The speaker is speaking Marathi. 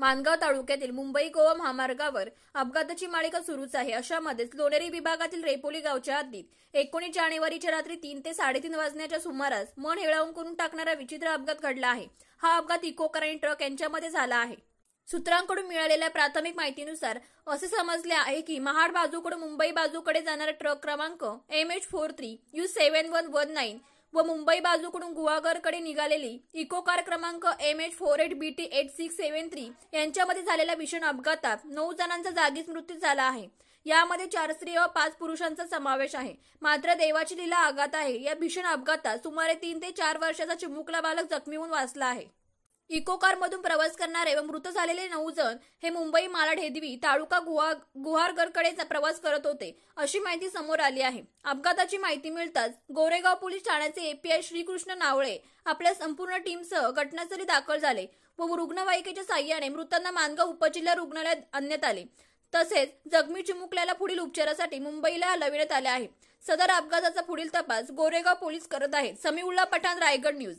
मानगाव तालुक्यातील मुंबई गोवा महामार्गावर अपघाताची मालिका सुरूच आहे मध्ये लोणेरी विभागातील रेपोली गावच्या हद्दीत एकोणीस जानेवारीच्या रात्री तीन ते साडेतीन वाजण्याच्या सुमारास मन हेळावून करून टाकणारा विचित्र अपघात घडला आहे हा अपघात इकोकर आणि ट्रक यांच्यामध्ये झाला आहे सूत्रांकडून मिळालेल्या प्राथमिक माहितीनुसार असे समजले आहे की महाड बाजूकडून मुंबई बाजूकडे जाणारा ट्रक क्रमांक M H four three U seven one one nine व मुंबई बाजूकडून गुहागरकडे निघालेली इको कार क्रमांक M H four eight B T eight six seven three यांच्यामध्ये झालेल्या भीषण अपघातात नऊ जणांचा जागीच मृत्यू झाला आहे यामध्ये चार स्त्री व पाच पुरुषांचा समावेश आहे मात्र देवाची लीला आघात आहे या भीषण अपघातात सुमारे तीन ते चार वर्षाचा चिमुकला बालक जखमी होऊन वाचला आहे इको कारमधून प्रवास करणारे व मृत झालेले नऊ जण हे मुंबई मालाड हेदवी तालुका गुहा गुहारगरकडे प्रवास करत होते अशी माहिती समोर आली आहे अपघाताची माहिती मिळताच गोरेगाव पोलीस ठाण्याचे एपीआय श्रीकृष्ण नावळे आपल्या संपूर्ण टीमसह घटनास्थळी दाखल झाले व रुग्णवाहिकेच्या साह्याने मृतांना मानगाव उपजिल्हा रुग्णालयात आणण्यात आले तसेच जखमी चिमुकल्याला पुढील उपचारासाठी मुंबईला हलविण्यात आले आहे सदर अपघाताचा पुढील तपास गोरेगाव पोलीस करत आहेत समीउल्ला पठाण रायगड न्यूज